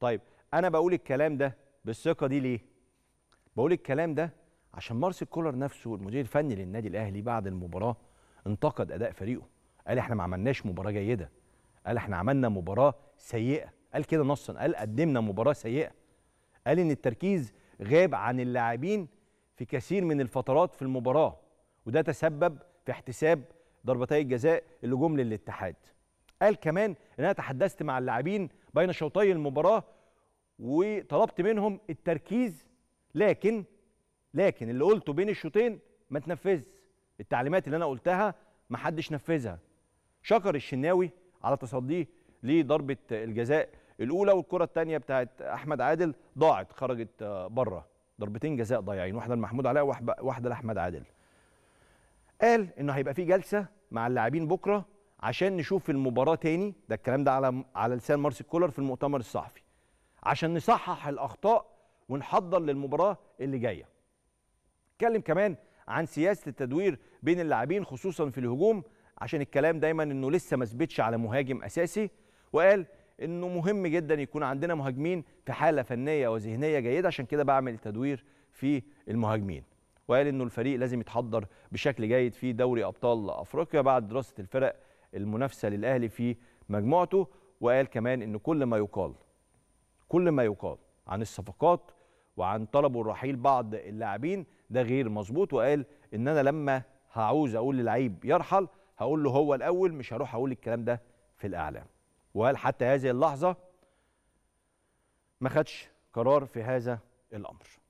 طيب انا بقول الكلام ده بالثقه دي ليه بقول الكلام ده عشان مارسيل كولر نفسه المدير الفني للنادي الاهلي بعد المباراه انتقد اداء فريقه قال احنا ما عملناش مباراه جيده قال احنا عملنا مباراه سيئه قال كده نصا قال قدمنا مباراه سيئه قال ان التركيز غاب عن اللاعبين في كثير من الفترات في المباراه وده تسبب في احتساب ضربتي الجزاء اللي جم للاتحاد قال كمان ان انا تحدثت مع اللاعبين بين شوطي المباراه وطلبت منهم التركيز لكن لكن اللي قلته بين الشوطين ما تنفذش التعليمات اللي انا قلتها ما حدش نفذها شكر الشناوي على تصديه لضربه الجزاء الاولى والكره الثانيه بتاعت احمد عادل ضاعت خرجت آه، بره ضربتين جزاء ضايعين واحده لمحمود علاء واحده لاحمد عادل قال انه هيبقى في جلسه مع اللاعبين بكره عشان نشوف المباراه تاني ده الكلام ده على على لسان مارسيل كولر في المؤتمر الصحفي عشان نصحح الاخطاء ونحضر للمباراه اللي جايه اتكلم كمان عن سياسه التدوير بين اللاعبين خصوصا في الهجوم عشان الكلام دايما انه لسه ما ثبتش على مهاجم اساسي وقال انه مهم جدا يكون عندنا مهاجمين في حاله فنيه وذهنيه جيده عشان كده بعمل تدوير في المهاجمين وقال انه الفريق لازم يتحضر بشكل جيد في دوري ابطال افريقيا بعد دراسه الفرق المنافسه للاهلي في مجموعته وقال كمان ان كل ما يقال كل ما يقال عن الصفقات وعن طلب الرحيل بعض اللاعبين ده غير مظبوط وقال ان انا لما هعوز اقول للعيب يرحل هقول له هو الاول مش هروح اقول الكلام ده في الاعلام وقال حتى هذه اللحظه ما خدش قرار في هذا الامر